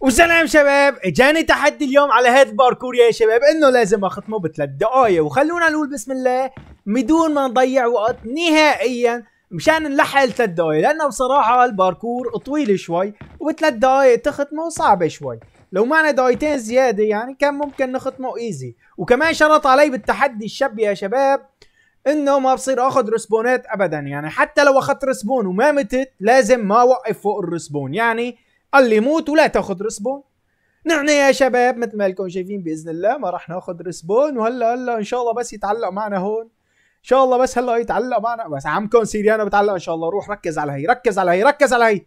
وسلام شباب اجاني تحدي اليوم على هذا الباركور يا شباب انه لازم اختمه بثلاث دقايق وخلونا نقول بسم الله بدون ما نضيع وقت نهائيا مشان نلحق ثلاث دقايق لانه بصراحه الباركور طويل شوي وبثلاث دقايق تختمه صعبه شوي لو معنا دقيقتين زياده يعني كان ممكن نختمه ايزي وكمان شرط علي بالتحدي الشاب يا شباب انه ما بصير اخذ رسبونات ابدا يعني حتى لو اخذت رسبون وما متت لازم ما اوقف فوق الرسبون يعني اللي يموت ولا تاخذ رسبون نحن يا شباب مثل ما لكم شايفين باذن الله ما راح ناخذ رسبون وهلا هلا ان شاء الله بس يتعلق معنا هون ان شاء الله بس هلا يتعلق معنا بس عمكم سيريانا بتعلق ان شاء الله روح ركز على هي ركز على هي ركز على هي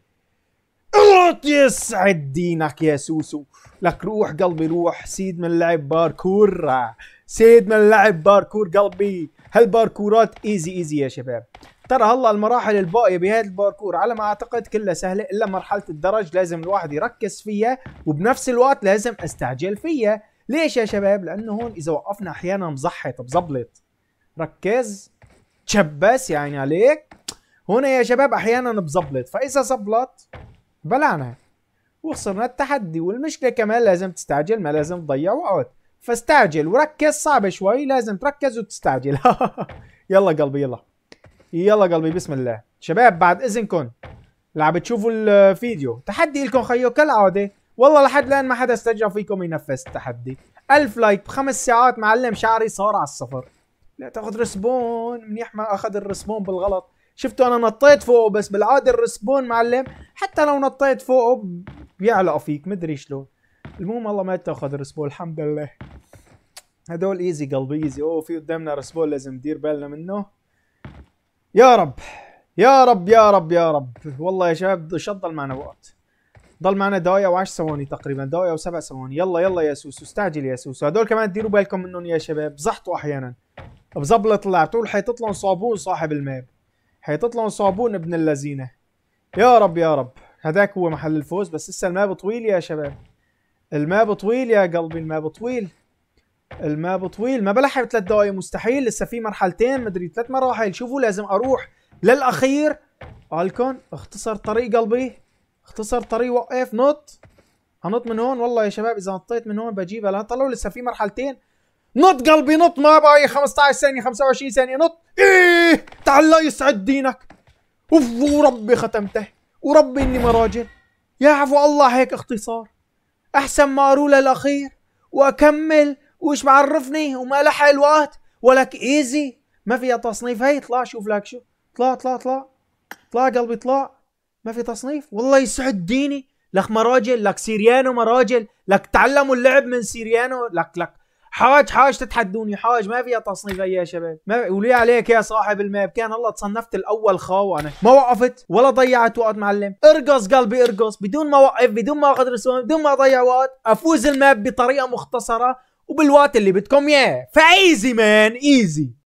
اغلط يسعد دينك يا سوسو لك روح قلبي روح سيد من لعب باركور سيد من لعب باركور قلبي هالباركورات ايزي ايزي يا شباب ترى هلا المراحل الباقيه بهذا الباركور على ما اعتقد كلها سهله الا مرحله الدرج لازم الواحد يركز فيها وبنفس الوقت لازم استعجل فيها ليش يا شباب لانه هون اذا وقفنا احيانا مزحط بزبلط ركز تشبس يعني عليك هنا يا شباب احيانا بزبلط فاذا زبلط بلعنا وخسرنا التحدي والمشكله كمان لازم تستعجل ما لازم تضيع وقت فاستعجل وركز صعب شوي لازم تركز وتستعجل يلا قلبي يلا يلا قلبي بسم الله شباب بعد اذنكم اللي عم بتشوفوا الفيديو تحدي لكم خيو كالعاده والله لحد الان ما حدا استرجع فيكم ينفذ التحدي ألف لايك بخمس ساعات معلم شعري صار على الصفر لا تاخذ رسبون منيح ما اخذ الرسبون بالغلط شفتوا انا نطيت فوقه بس بالعاده الرسبون معلم حتى لو نطيت فوقه بيعلق فيك مدري شلون المهم والله ما تاخذ رسبون الحمد لله هدول ايزي قلبي ايزي اوه في قدامنا رسبون لازم ندير بالنا منه يا رب يا رب يا رب يا رب والله يا شباب ان ضل معنا وقت ضل معنا دقايق و10 ثواني تقريبا دقايق و7 ثواني يلا يلا يا سوسو استعجل يا سوسو هدول كمان ديروا بالكم منهم يا شباب زحطوا احيانا بزبله طلعتوا طول حيتطلعوا صابون صاحب الماب حيتطلعوا صابون ابن اللذينه يا رب يا رب هذاك هو محل الفوز بس لسه الماب طويل يا شباب الماب طويل يا قلبي الماب طويل الماب طويل ما بلحق ثلاث دقايق مستحيل لسه في مرحلتين مدري ثلاث مراحل شوفوا لازم اروح للاخير الكون اختصر طريق قلبي اختصر طريق وقف نط هنط من هون والله يا شباب اذا نطيت من هون بجيبها لا طلعوا لسه في مرحلتين نط قلبي نط ما باقي 15 ثانيه 25 ثانيه نط ايه تعال الله يسعد دينك اوف وربي ختمته وربي اني مراجل يا عفو الله هيك اختصار احسن ما اروح للاخير واكمل وش معرفني وما له الوقت ولك ايزي ما فيها تصنيف هي اطلع شوف لك شو اطلع اطلع اطلع اطلع قلبي اطلع ما في تصنيف والله يسعد ديني لك مراجل لك سيريانو مراجل لك تعلموا اللعب من سيريانو لك لك حاج حاج تتحدوني حاج ما فيها تصنيف يا شباب ما ولي عليك يا صاحب الماب كان الله تصنفت الاول خاو انا ما وقفت ولا ضيعت وقت معلم ارقص قلبي ارقص بدون ما اوقف بدون ما اخذ رسوم بدون ما اضيع وقت افوز الماب بطريقه مختصره وبالوقت اللي بدكم اياه فايزي مان ايزي